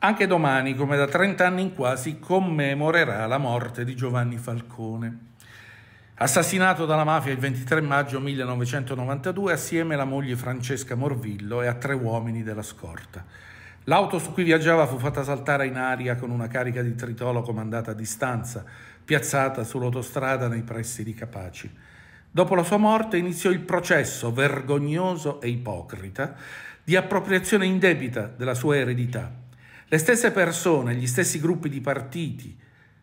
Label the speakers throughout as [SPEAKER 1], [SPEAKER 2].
[SPEAKER 1] Anche domani, come da 30 anni in qua, si commemorerà la morte di Giovanni Falcone. Assassinato dalla mafia il 23 maggio 1992 assieme alla moglie Francesca Morvillo e a tre uomini della scorta. L'auto su cui viaggiava fu fatta saltare in aria con una carica di tritolo comandata a distanza, piazzata sull'autostrada nei pressi di Capaci. Dopo la sua morte iniziò il processo vergognoso e ipocrita di appropriazione indebita della sua eredità, le stesse persone, gli stessi gruppi di partiti,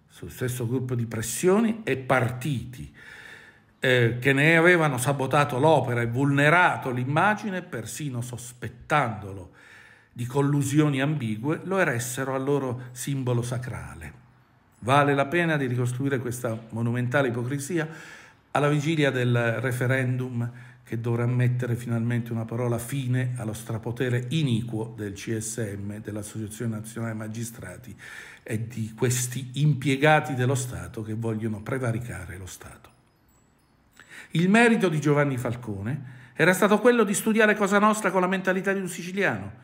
[SPEAKER 1] sul stesso gruppo di pressioni e partiti eh, che ne avevano sabotato l'opera e vulnerato l'immagine, persino sospettandolo di collusioni ambigue, lo eressero al loro simbolo sacrale. Vale la pena di ricostruire questa monumentale ipocrisia alla vigilia del referendum che dovrà mettere finalmente una parola fine allo strapotere iniquo del CSM, dell'Associazione Nazionale Magistrati e di questi impiegati dello Stato che vogliono prevaricare lo Stato. Il merito di Giovanni Falcone era stato quello di studiare Cosa Nostra con la mentalità di un siciliano,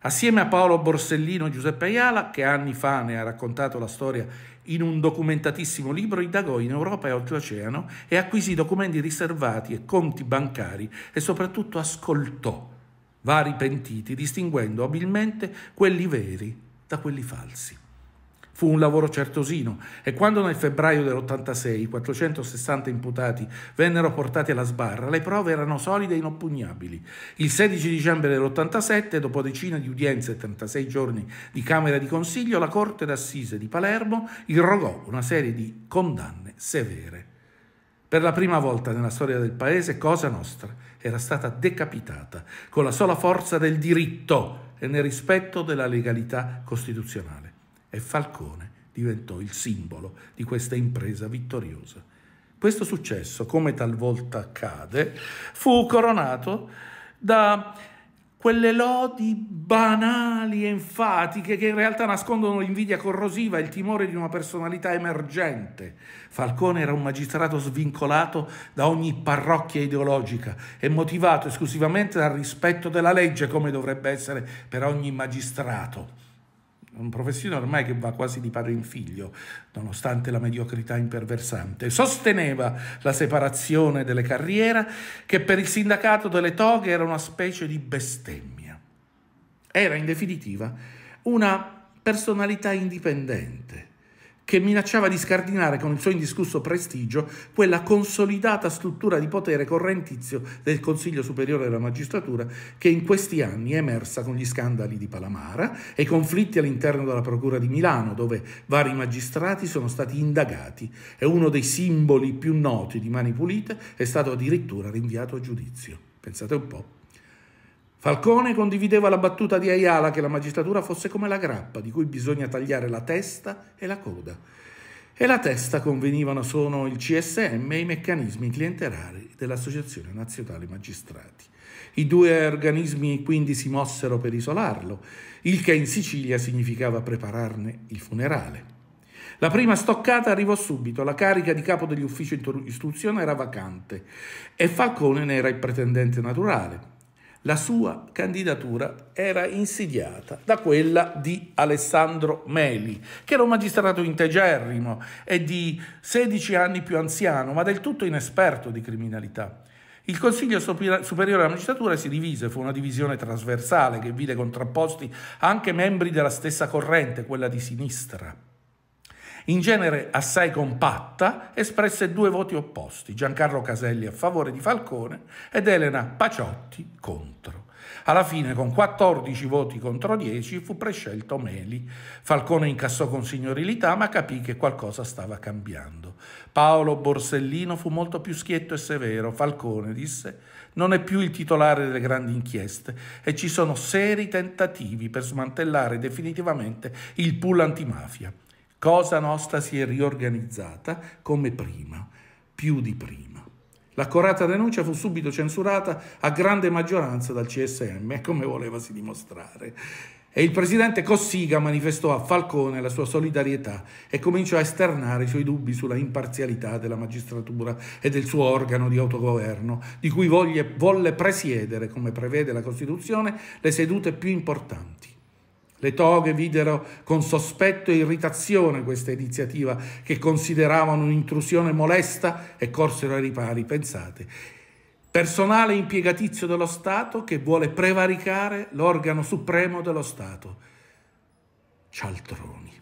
[SPEAKER 1] assieme a Paolo Borsellino e Giuseppe Ayala, che anni fa ne ha raccontato la storia in un documentatissimo libro indagò in Europa e oltreoceano e acquisì documenti riservati e conti bancari e soprattutto ascoltò vari pentiti, distinguendo abilmente quelli veri da quelli falsi. Fu un lavoro certosino e quando nel febbraio dell'86 i 460 imputati vennero portati alla sbarra, le prove erano solide e inoppugnabili. Il 16 dicembre dell'87, dopo decine di udienze e 36 giorni di Camera di Consiglio, la Corte d'Assise di Palermo irrogò una serie di condanne severe. Per la prima volta nella storia del paese Cosa Nostra era stata decapitata con la sola forza del diritto e nel rispetto della legalità costituzionale e Falcone diventò il simbolo di questa impresa vittoriosa. Questo successo, come talvolta accade, fu coronato da quelle lodi banali e enfatiche che in realtà nascondono l'invidia corrosiva e il timore di una personalità emergente. Falcone era un magistrato svincolato da ogni parrocchia ideologica e motivato esclusivamente dal rispetto della legge, come dovrebbe essere per ogni magistrato un professione ormai che va quasi di padre in figlio, nonostante la mediocrità imperversante. Sosteneva la separazione delle carriere, che per il sindacato delle toghe era una specie di bestemmia. Era in definitiva una personalità indipendente, che minacciava di scardinare con il suo indiscusso prestigio quella consolidata struttura di potere correntizio del Consiglio Superiore della Magistratura che in questi anni è emersa con gli scandali di Palamara e i conflitti all'interno della Procura di Milano, dove vari magistrati sono stati indagati e uno dei simboli più noti di Mani Pulite è stato addirittura rinviato a giudizio. Pensate un po'. Falcone condivideva la battuta di Ayala che la magistratura fosse come la grappa di cui bisogna tagliare la testa e la coda. E la testa convenivano sono il CSM e i meccanismi clientelari dell'Associazione Nazionale Magistrati. I due organismi quindi si mossero per isolarlo, il che in Sicilia significava prepararne il funerale. La prima stoccata arrivò subito, la carica di capo degli uffici istruzione era vacante e Falcone ne era il pretendente naturale. La sua candidatura era insidiata da quella di Alessandro Meli, che era un magistrato integerrimo e di 16 anni più anziano, ma del tutto inesperto di criminalità. Il Consiglio Superiore della Magistratura si divise, fu una divisione trasversale che vide contrapposti anche membri della stessa corrente, quella di sinistra in genere assai compatta, espresse due voti opposti, Giancarlo Caselli a favore di Falcone ed Elena Paciotti contro. Alla fine, con 14 voti contro 10, fu prescelto Meli. Falcone incassò con signorilità, ma capì che qualcosa stava cambiando. Paolo Borsellino fu molto più schietto e severo. Falcone disse: Non è più il titolare delle grandi inchieste e ci sono seri tentativi per smantellare definitivamente il pool antimafia. Cosa nostra si è riorganizzata come prima, più di prima. L'accorata denuncia fu subito censurata a grande maggioranza dal CSM, come volevasi dimostrare. E il presidente Cossiga manifestò a Falcone la sua solidarietà e cominciò a esternare i suoi dubbi sulla imparzialità della magistratura e del suo organo di autogoverno, di cui volle, volle presiedere, come prevede la Costituzione, le sedute più importanti. Le toghe videro con sospetto e irritazione questa iniziativa che consideravano un'intrusione molesta e corsero ai ripari, pensate. Personale impiegatizio dello Stato che vuole prevaricare l'organo supremo dello Stato. Cialtroni.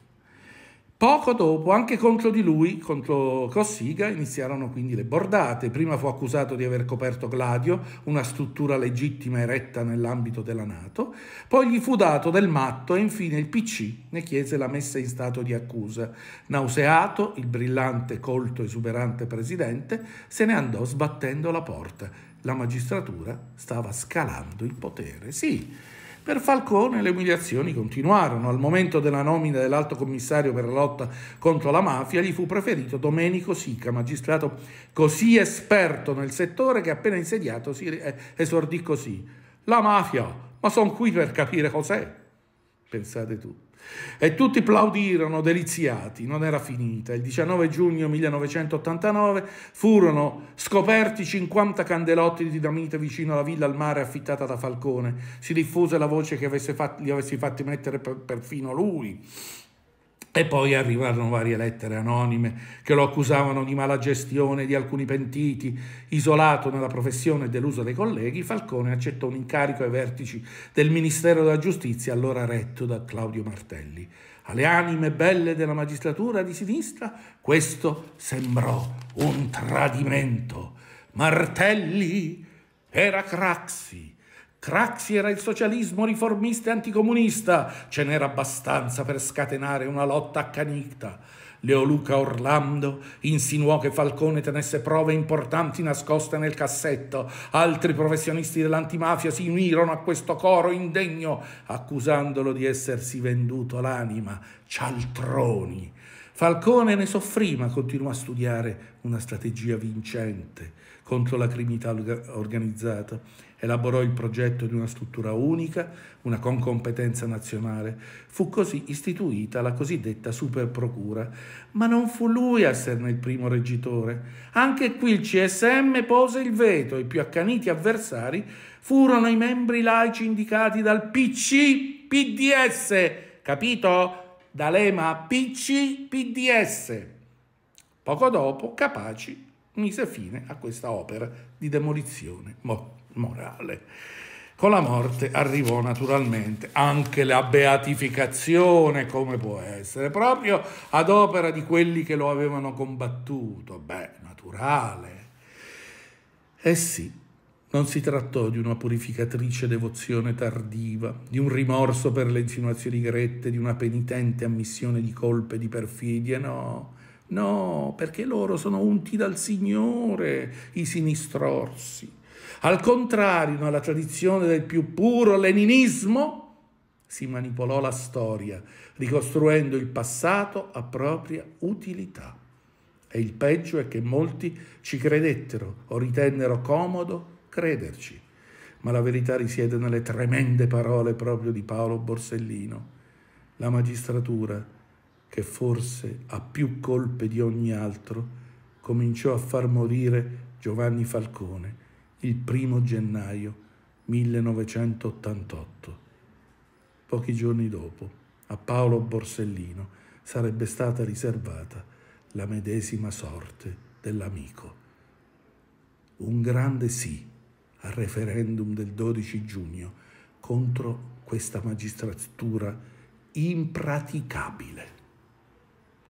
[SPEAKER 1] Poco dopo, anche contro di lui, contro Cossiga, iniziarono quindi le bordate. Prima fu accusato di aver coperto Gladio, una struttura legittima eretta nell'ambito della Nato, poi gli fu dato del matto e infine il PC ne chiese la messa in stato di accusa. Nauseato, il brillante, colto, esuberante presidente se ne andò sbattendo la porta. La magistratura stava scalando il potere. Sì, per Falcone le umiliazioni continuarono. Al momento della nomina dell'alto commissario per la lotta contro la mafia gli fu preferito Domenico Sica, magistrato così esperto nel settore che appena insediato si eh, esordì così. La mafia, ma sono qui per capire cos'è. Pensate tutti. E tutti applaudirono deliziati, non era finita. Il 19 giugno 1989 furono scoperti 50 candelotti di dinamite vicino alla villa al mare affittata da Falcone. Si diffuse la voce che avesse fatti, li avessi fatti mettere per, perfino lui. E poi arrivarono varie lettere anonime che lo accusavano di mala gestione di alcuni pentiti. Isolato nella professione e deluso dai colleghi, Falcone accettò un incarico ai vertici del Ministero della Giustizia, allora retto da Claudio Martelli. Alle anime belle della magistratura di sinistra, questo sembrò un tradimento. Martelli era Craxi Craxi era il socialismo riformista e anticomunista, ce n'era abbastanza per scatenare una lotta accanita. Leoluca Orlando insinuò che Falcone tenesse prove importanti nascoste nel cassetto. Altri professionisti dell'antimafia si unirono a questo coro indegno, accusandolo di essersi venduto l'anima. Cialtroni! Falcone ne soffrì ma continuò a studiare una strategia vincente contro la criminalità organizzata. Elaborò il progetto di una struttura unica, una con competenza nazionale. Fu così istituita la cosiddetta superprocura, ma non fu lui a esserne il primo reggitore. Anche qui il CSM pose il veto, i più accaniti avversari furono i membri laici indicati dal PC, PDS, capito? D'Alema a PC, PDS. Poco dopo Capaci mise fine a questa opera di demolizione morale. Con la morte arrivò naturalmente anche la beatificazione, come può essere, proprio ad opera di quelli che lo avevano combattuto. Beh, naturale. Eh sì, non si trattò di una purificatrice devozione tardiva, di un rimorso per le insinuazioni grette, di una penitente ammissione di colpe e di perfidie, no. No, perché loro sono unti dal Signore, i sinistrorsi. Al contrario, alla tradizione del più puro leninismo, si manipolò la storia, ricostruendo il passato a propria utilità. E il peggio è che molti ci credettero o ritennero comodo crederci. Ma la verità risiede nelle tremende parole proprio di Paolo Borsellino. La magistratura, che forse ha più colpe di ogni altro, cominciò a far morire Giovanni Falcone il primo gennaio 1988. Pochi giorni dopo, a Paolo Borsellino sarebbe stata riservata la medesima sorte dell'amico. Un grande sì al referendum del 12 giugno contro questa magistratura impraticabile.